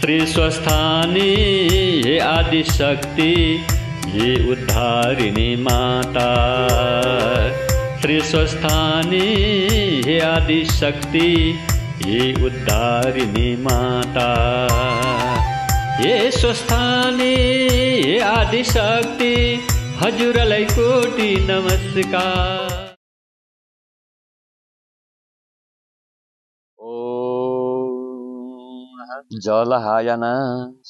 श्री स्वस्थानी ये आदि ये उद्धारिणी माता श्री स्वस्थानी ये आदिशक्ति ये उद्धारिणी माता ये स्वस्थानी ये आदिशक्ति शक्ति हजुरलाई कोटि नमस्कार जलहायना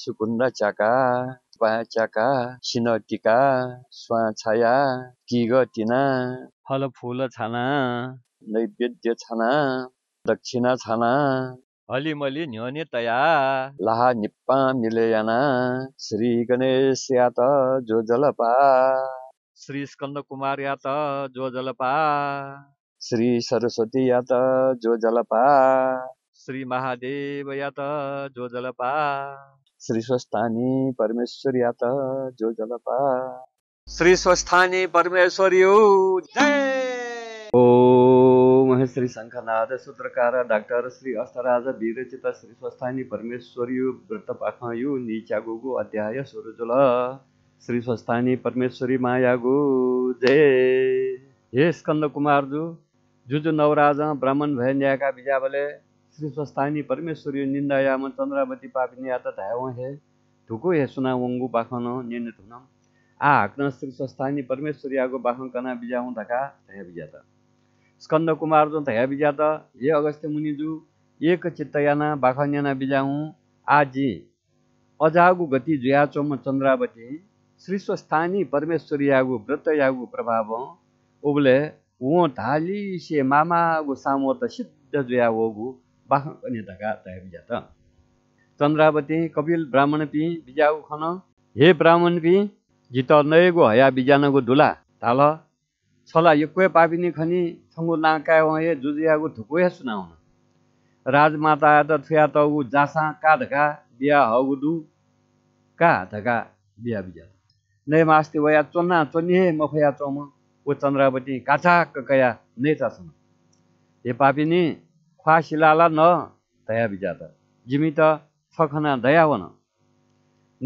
सुकुन्द्र चाका पाचाका सिनोटिका स्वाछाया किगटिना फलफुल छाना नैवेद्य छाना दक्षिणा छाना हलिमलि न्योने तया लाहा निप्पा मिलेयाना श्री गणेश यात जो जलपा श्री स्कन्द कुमार यात जो जलपा श्री सरस्वती यात जो जलपा श्री महादेव यात जो जलपा श्री स्वस्थानी परमेश्वर यात जो जलपा श्री स्वस्थानी परमेश्वर यू जय ओम श्री शंखनाद सूत्रकार डॉक्टर श्री अस्तराज विरचित श्री स्वस्थानी परमेश्वर यु व्रत पाखयु निचागोगो अध्याय सुरुजुल श्री स्वस्थानी परमेश्वरी माया गो जय हे स्कंद कुमार जू जुजु नवराज ब्राह्मण भय न्यायका विजाबले श्री स्वस्थानी परमेश्वरी निन्दायाम चन्द्रावती पापिनी आदत हे ढुको हे सुना वङ्गु बाखन निर्णय थुनम आ हाक्न श्री स्वस्थानी परमेश्वरी आगो बाखन बिजाउ धका धया बिजात स्कन्द कुमार जो धया बिजात हे अगस्त्य मुनिजु एक चित्तयाना बाखन्याना याना बिजाउ आजी अजागु गति जुया चोम चन्द्रावती श्री स्वस्थानी परमेश्वरी आगु व्रत यागु प्रभाव ओबले वो धाली से मामा गु सामो त सिद्ध जुया वगु बाखनेतका त चन्द्रावती कपिल ब्राह्मण पि बिजाउ खन हे ब्राह्मण पि जित नयगो हया बिजानको धुला थाल छला यो पापिनी खनि छङ्गु नाका जुजियाको जुजियागु या सुनाउन राजमाता त त ऊ जासा का धका बिया हगुदु का धका बिया बिजा नै मास्ति वया चोन्ना हे मफया चोम ओ चन्द्रावती काछा नै नेचासन हे पापिनी ख्वासिलाला न दया विजात जिमित सखना दयावन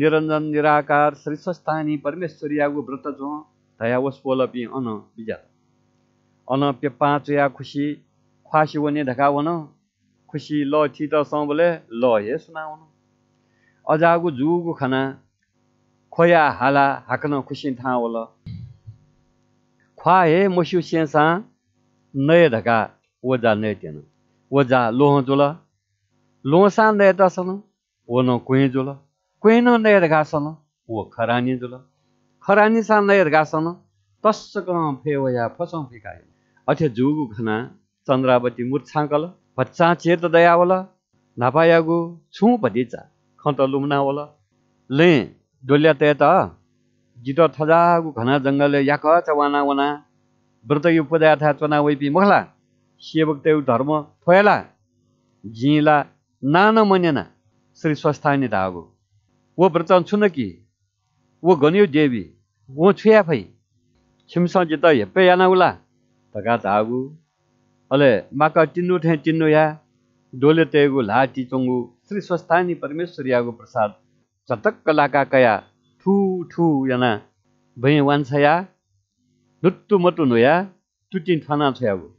निरञ्जन निराकार श्री स्वस्थानी परमेश्वरियागु व्रत जो दया वस्पोलपि अन विजात अनप्य पाँच या खुसी ख्वासी वने ढकावन खुसी ल चित बोले ल हे सुनाउन अजागु जुगु खाना खोया हाला हाक्न खुसी थाहा होला ख्वा हे मोस्यु सेसा नय ढका ओजा नै तेन 오자 로호졸라 로산데 다서노 오노 꾸이졸라 꾸이노네 가서노 오 카라니졸라 카라니 ख़रानी, 가서노 तस्सकम या फसौँ अथ जुगु खना चन्द्रावती मुर्छाङ्कल भच्चा चेत दयावल छु भतिचा खन्त लुम्नावल ले डोल्या तय थजागु घना जङ्गले याक चवाना वना व्रत यो पुजा चना मखला देव धर्म फैला झिला नाना मनेना श्री स्वस्थानी धागो वो छु छुन कि वो गन्यो देवी वो छुया फै छिमसजित हेप्पे याना उला धगा धागु अले माका चिन्नु ठे चिन्नु या डोले तेगु लाटी चुङ्गु श्री स्वस्थानी परमेश्वर यागु प्रसाद चतक कलाका कया ठु ठु याना भैँ वान्छया नुट्टु मटु नोया टुटिन ठाना छयागु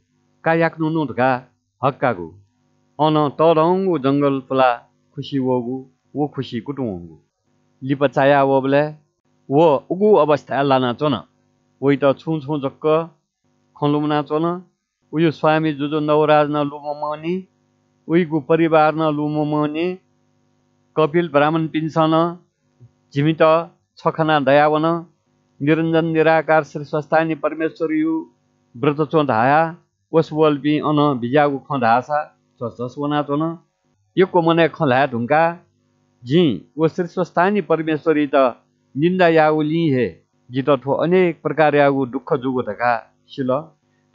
अन तरङ्गु जङ्गल तला खुसी वो खुसी कुटु लिप चाया वो उगु अवस्था लाचोन वै त छु छु झक्क खलुम नाचोन ऊ यो स्वामी जो नवराज न लुम मनी उहीको परिवार न लुम मनी कपिल ब्राह्मण पिन्सन झिमित छखना दयावन निरञ्जन निराकार श्री स्वस्थानी परमेश्वर यु व्रतचोध हाया बि अन 꼬스월비 어느 को 컨다사 저서스원하도는 ढुङ्गा 컨라 ओ 지 स्वस्थानी परमेश्वरी त निन्दा याउ लिहे जित ठो अनेक प्रकार यागु दुःख जुगो धका शिल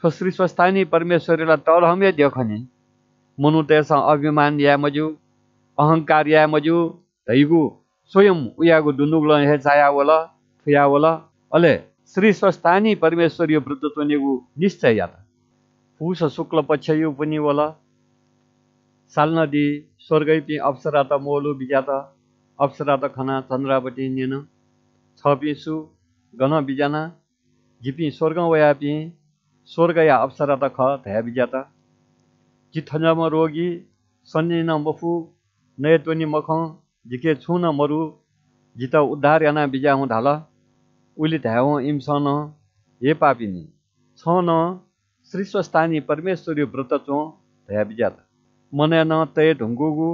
ठो श्री स्वस्थानी परमेश्वरीलाई तल हमे देखने मनु तेस अभिमान या मजु अहङ्कार या मजु धैगु स्वयं उयागु दुन्दुग ल हे जाया वल थुया वल अले श्री स्वस्थानी परमेश्वरी वृद्ध चोनेगु निश्चय यात पुष शुक्ल पनि साल नदी स्वर्ग पी अप्सरा त मोलु बिजात त खना चन्द्रावटी नेन छपिसु घन बिजाना झिपी स्वर्ग वया वयापि स्वर्ग या अप्सरा त ख धया बिजाता जिथन्जम रोगी सन्नी न मफु नयत्वनी मख झिके छु न मरु जित उद्धार याना बिजा हुँ उहिले धाउँ इम्स न हे पापिनी छ न श्री स्वस्तानी परमेश्वरी व्रत चो धयाबिजाला न तय ढुङ्गुगु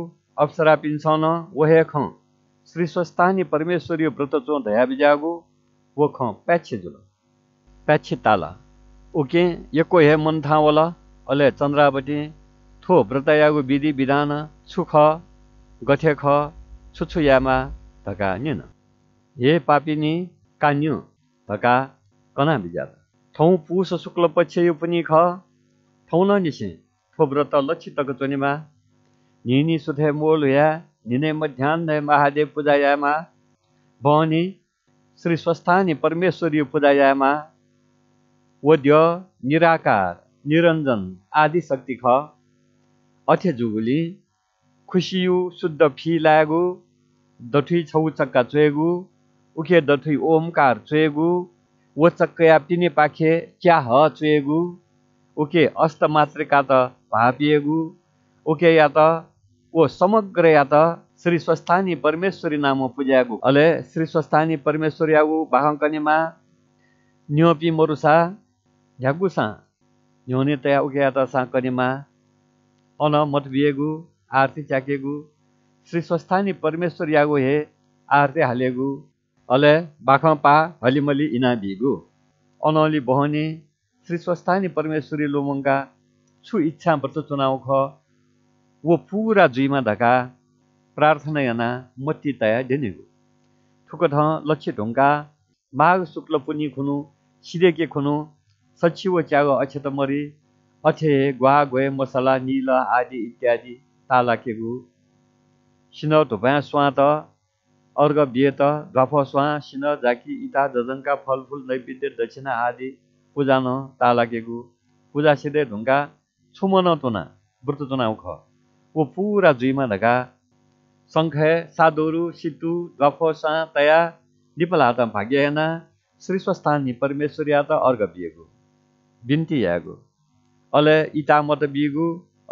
अप्सरा पिन्स न ओहे श्री स्वस्तानी परमेश्वरी व्रत चो धयाबिजागु वो खेजुल ताला ओके यको हे मनथाओवला अले चन्द्रावटे थो व्रतयागु विधि विधान छुख खथे ख यामा धका निन हे पापिनी कान्यु धका कना बिजाला थौ पुष शुक्ल पक्ष यो पनि ख थौ निसि थोब्रत लक्षितको चोनीमा निनी सुथे मोल या निने मध्यान्ह महादेव पूजायामा भवनी श्री स्वस्थानी परमेश्वरी पूजायामा वध्य निराकार निरञ्जन आदि शक्ति ख अथे जुगुली खुसियु शुद्ध फी लागु दठुई छौ चक्का चुएगु उखे दठुई ओमकार चुएगु वो चक्कया पिने पाखे क्या ह चुएगु ओके अस्त मात्रका त भापिएगु ओके या त ओ समग्र या त श्री स्वस्थानी परमेश्वरी नाम पुज्यागु अले श्री स्वस्थानी परमेश्वरी आगु बाहङ्कनीमा न्योपी मरुसा झ्यागुसा न्योने तया या त साङ्कनीमा अन मतबिएगु आरती च्याकेगु श्री स्वस्थानी परमेश्वरी यागु हे आरती हालेगु अले हलिमली इना भिगु अनौली बहने श्री स्वस्थानी परमेश्वरी लोमङ्गा छु इच्छा व्रत चुनाउ ख वो पुरा जुइमा धका प्रार्थना याना मत्ती तया दिनेगु ठुक ढ लक्ष्य ढुङ्गा माघ शुक्ल पुनि खुनु सिरेके खुनु सचिव च्यागो अक्षत मरी अक्ष ग्वा गोए मसला निल आदि इत्यादि ताला तालाकेगु सिनौ स्वाँ त अर्घ त गफ स्वा सिन झाकी इता जजनका फलफुल नैवेद्य दक्षिणा आदि पूजा न ता लागेको पूजा सिधै ढुङ्गा छुमन तुना व्रत तुना ख ऊ पुरा जुइमा ढका सङ्खे सादोरु सितु गफ स्वा तया निपल हात भाग्यना श्रीस्वस्थानी परमेश्वरी हात अर्घ बिएको बिन्ती यागो अले इता मत बिगु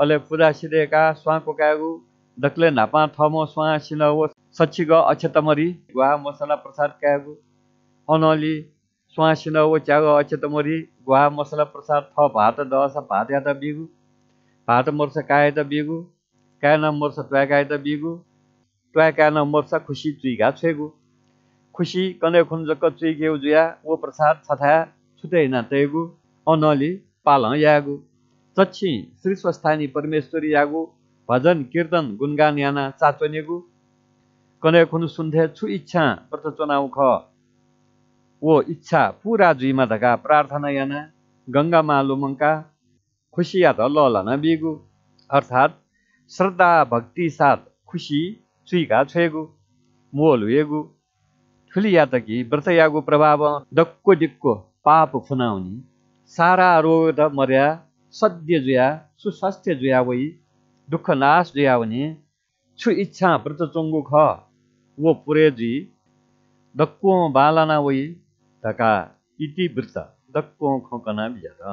अले पूजा सिधेका स्वाको कागु दक्ले नापा थम स्वा सिन अक्षतमरी गुवा मसला प्रसाद प्रसाद कागु अनली ओ च्याग अक्षतमरी गुवा मसला प्रसाद थ भात दस भात या त बिगु भात मर्छ काय त बिगु काय न मर्छ त्वा काय त बिगु त्वा काय न मर्छ खुसी चुइघा छेगु खुसी कने खुन्जक चुइघेउ जुया ओ प्रसाद छथाया छुटै नातेगु अनली पाल यागु चच्छी श्री स्वस्थानी परमेश्वरी यागु भजन कीर्तन गुणगान याना चाचोनेगु सुन्धे छु इच्छा ख 순대 पुरा जुइमा 오 प्रार्थना याना प्रार्थनाया나 गङ्गामा लुमङ्का खुसियात ललन बिगु अर्थात् श्रद्धा भक्ति साथ खुसी चुइका छोएगु मोल हुएगु व्रत यागु प्रभाव डक्को डिक्को पाप फुनाउनी सारा रोग त मर्या सद्य जुया सुस्वास्थ्य जुया वै दुःख नाश जुया हुने छु इच्छा व्रत चोङ्गु ख वो पुरेजी दक्को बालाना वही धका इति वृत्त दक्को बिजा बिया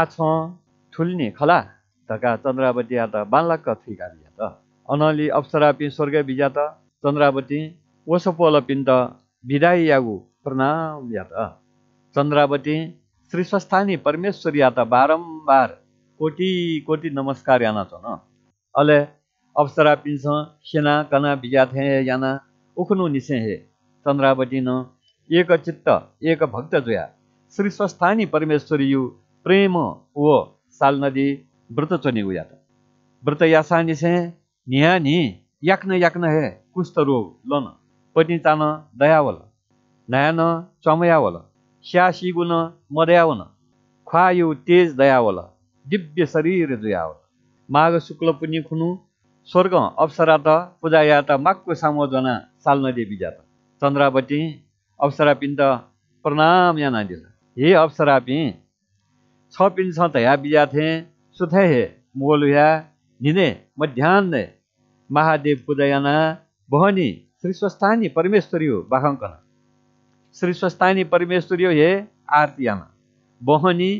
आछ ठुल्ने खला धका चन्द्रावती आत बालक थिका बिजा त अनली अप्सरा पिन स्वर्ग बिजा त चन्द्रावती ओसपोलपिन्त पिन विदाई यागु प्रणाम यात त चन्द्रावती श्री स्वस्थानी परमेश्वर या त बारम्बार कोटी कोटि नमस्कार याना छ न अले अप्सरा पिन्छ सेना कना हे याना उखनु हे चन्द्रावती न एक चित्त एक भक्त जोया श्री स्वस्थानी परमेश्वरी यु प्रेम ओ साल नदी व्रत उया उयात व्रत यासा निसे निहा नि याक्न याक्न हे कुष्ठ रोग लन पति चान दयावल नयान चमयावल स्यासी गुन मदयावन खुवायु तेज दयावल दिव्य शरीर जुयावल माघ शुक्ल पुण्य खुनु स्वर्ग अप्सरा अप्सरात त माक्कु सामोजना साल्नदे बिजात चन्द्रावती अप्सरा पिन्त प्रणाम याना दिल हे अप्सरा पि छ पिन छ त या बिजा थिए सुथे हे मोल या निने मध्यान्ह महादेव पूजायाना बहनी श्री स्वस्थानी परमेश्वरी हो बाखङ्कन श्री स्वस्थानी परमेश्वरी हो हे आरतीयामा बहनी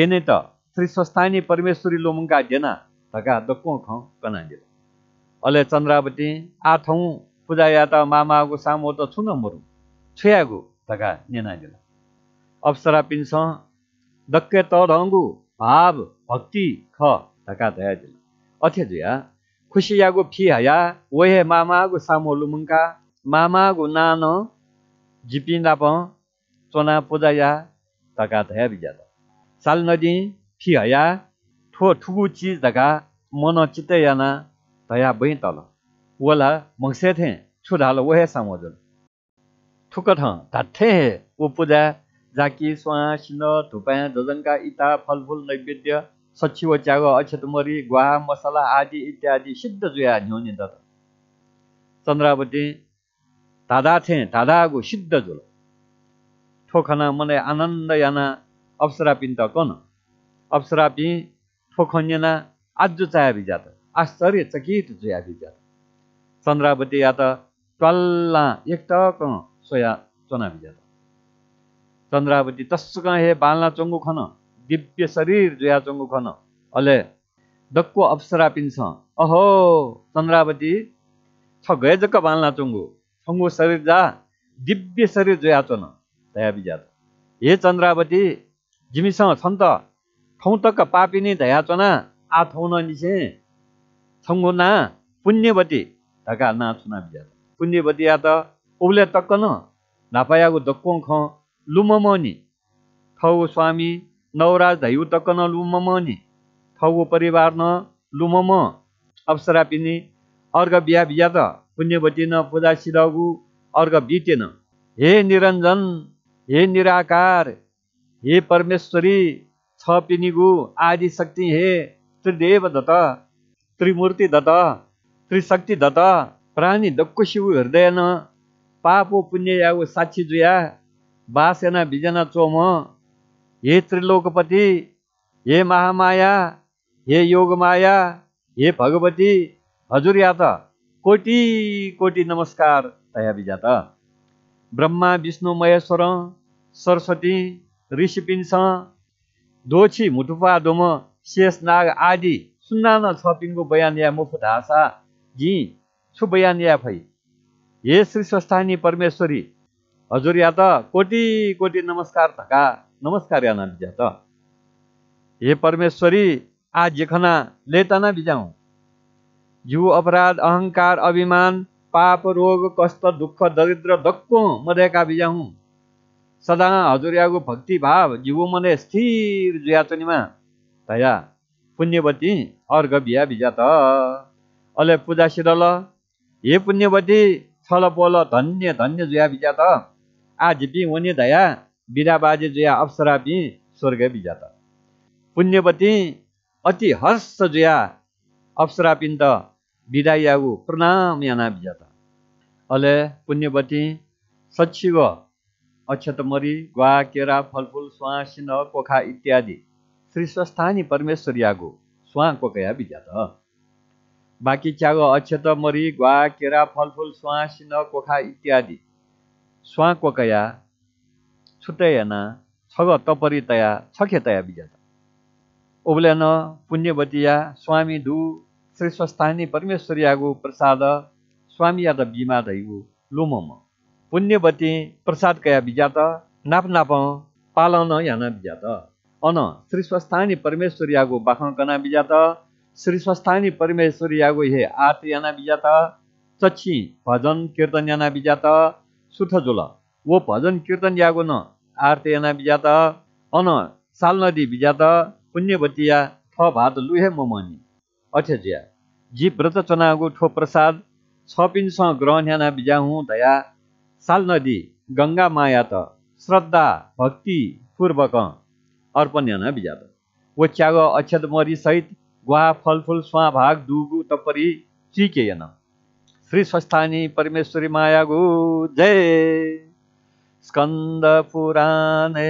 देने त श्री स्वस्थानी परमेश्वरी लोमुङ्का देना धका दक्को खौ कना अले चन्द्रावती आठौँ त मामाको सामो त छुन मरु छुयागु तका नेनागेला अप्सरा पिन्छ डक्के त ढङ्गु भाव भक्ति ख धका धया दिल अथे जुया खुसियागु फि हया ओहे मामागु सामो लुमुङका मामागु नान जिपिन्दाप चोना पूजाया धका धया बिज्यादा साल नदी फि हया ठो ठुकु चिज धका मन चित्त याना तया बैँ तल वला मङ्से थिएँ छुढाल वहे सामोजल ठुक ठाँ धाथे हे ऊ पूजा जाकी सुवा सिन धुपायाँ झजङ्का इता फलफुल नैवेद्य सचिव च्यागो अक्षतमरी ग्वा मसला आदि इत्यादि सिद्ध जुया झ्याउने त चन्द्रावती धादा थिएँ धादागु सिद्ध जुल ठोखना मलाई आनन्द याना अप्सरा पिन्त कन अप्सरा पिँ आज आजु चाया बिजात आश्चर्यचकित जुया बिज्यात चन्द्रावती या त टल्ला एकटक सोया चना बिजा चन्द्रावती तस्क हे बाल्ना चङ्गु खन दिव्य शरीर जुया चङ्गु खन अले डक्को अप्सरा पिन्छ अहो चन्द्रावती छ गए जक्क बाल्ना चोङ्गु छङ्गु शरीर जा दिव्य शरीर जुया चन दया बिज्यात हे चन्द्रावती जिमीसँग छन् त ठौँ तक्क पापिनी दया चना आ निसे छङ्गो ना पुण्यवती ढका ना छुना बिया पुण्यवती या त उब्ले तक्क न नापायाको दक्को ख नि थौ स्वामी नवराज धैउ तक्क न नि थौको परिवार न लुमम अप्सरा पिनी अर्घ बिहा बिहा त पुण्यवती न पूजा सिरागु अर्घ बितेन हे निरञ्जन हे निराकार हे परमेश्वरी छ पिनिगु आदि शक्ति हे त्रिदेव दत्त त्रिमूर्ति दत्त त्रिशक्ति दत्त प्राणी ದಕ್ಕು ಶಿವು पापो पुण्य ಪುಣ್ಯ ಯಾವ जुया ಜುಯಾ ಬಾಸೆನ बिजना चोम हे त्रिलोकपति हे महामाया हे योगमाया हे भगवती हजुर या त कोटि कोटि नमस्कार तया त ब्रह्मा विष्णु महेश्वर सरस्वती ऋषिपिन्छ दोछी मुटुपा दोम नाग आदि 순간나 서빙고 बयान या मुफत जी छु बयान या फै हे श्री स्वस्थानी परमेश्वरी हजुर या त कोटी कोटी नमस्कार धका नमस्कार या नाबिजा त हे परमेश्वरी आ जेखना लेतना बिजाउ जीव अपराध अहंकार अभिमान पाप रोग कष्ट दुःख दरिद्र दक्को मध्येका बिजाउ सदा भक्ति भक्तिभाव जीव मने स्थिर जुयाचनीमा तया पुण्यवती अर्घ बिहा भिजात अले पूजा सिरल हे पुण्यवती छल पोल धन्य धन्य जुया त आज बि हुने दया बाजे जुया अप्सरा पि स्वर्ग त पुण्यवती अति हर्ष जुया अप्सरा पिन्त बिदा यागु प्रणाम याना त अले पुण्यवती सचिव अक्षतमरी गुवा केरा फलफुल स्वासिन कोखा इत्यादि स्वस्थानी परमेश्वर यागो स्वाको कया विद्या बाँकी च्यागो अक्षत मरी ग्वा केरा फलफुल स्वाँ सिन कोखा इत्यादि स्वाको कया छुट्टैना छग तपरी तया छखे तया विद्या त ओब्ल्यान पुण्यवतीया स्वामी धु श्री स्वस्थानी परमेश्वरी यागो प्रसाद स्वामी या त बिमा दैगु लुम पुण्यवती प्रसाद कया विज्ञात नाप नाप पालन याना विज्ञात अन श्री स्वस्थानी परमेश्वर आगो बाखा बिजात श्री स्वस्थानी परमेश्वर यागो हे आरती याना बिजात चक्षी भजन कीर्तनयाना बिजात सुठ झोल वो भजन कीर्तन यागो न आरती याना बिजात अन साल नदी बिजात पुण्यवतिया थ भात लुहे मि अठ्या व्रत चनागो ठो प्रसाद छ पिन स्रह याना बिजाहुँ दया साल नदी गङ्गा माया त श्रद्धा भक्ति पूर्वक अर्पण याना बिजात वो अक्षत मरी सहित गुहा फलफुल स्वा भाग दुगु तपरी चीके श्री स्वस्थानी परमेश्वरी माया गु जय स्कन्द पुराणे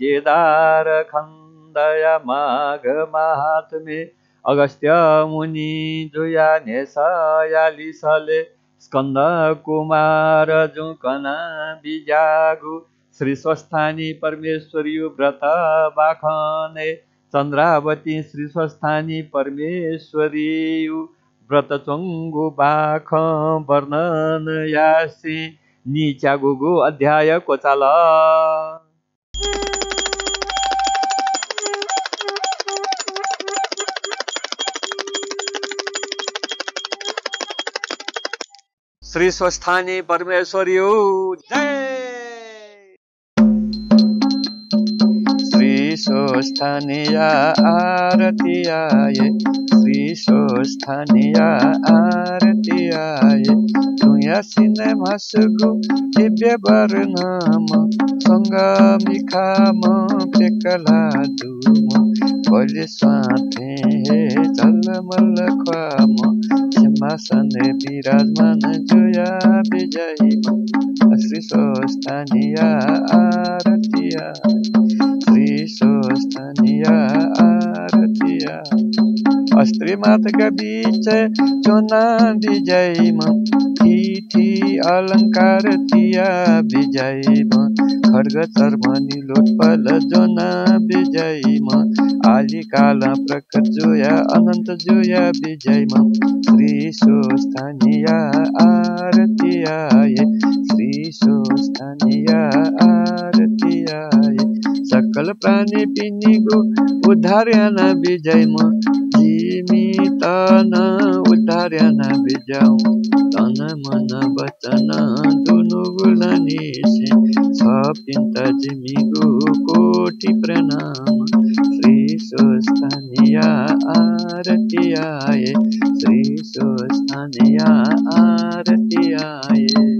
केदार खंदया माघ महात्मे अगस्त्य मुनि जुया नेसायालिसले स्कन्द कुमार जुकना बिजागु श्री स्वस्थानी परमेश्वरी व्रत बाखने चन्द्रावती श्री स्वस्थानी परमेश्वरी व्रत चङ्गु बाख वर्णन यासी गुगु अध्याय कोचाल श्री स्वस्थानी परमेश्वरी जय स्वस्थानीय आरती आए श्री स्वस्थानीय आरती आए सिनेमा मसगु दिव्य वर्णम म पेकला धुम पहिले साथे हे झलमल ख्वाम सिंहासन विराजमान जुया विजयी श्री आरती आए त्रिशोस्तनीय आरतीय अस्त्री मातका बिच चोना विजयमा तिथि अलङ्कार तिया विजयमा खड्ग चर्मनी लोटपल जोना विजयमा काल प्रकट जोया अनन्त जोया विजयमा श्री सोस्थानीय आरतीय श्री सोस्थानीय आरतीय सकल प्राणी पिनिगो उद्धार न विजय म तिमी उद्धार न बिजाउ तन मन वचन दुनु गुण निसे सपिन्त तिमीगो कोटि प्रणाम श्री स्वस्थानिया आरती आए श्री स्वस्थानिया आरती आए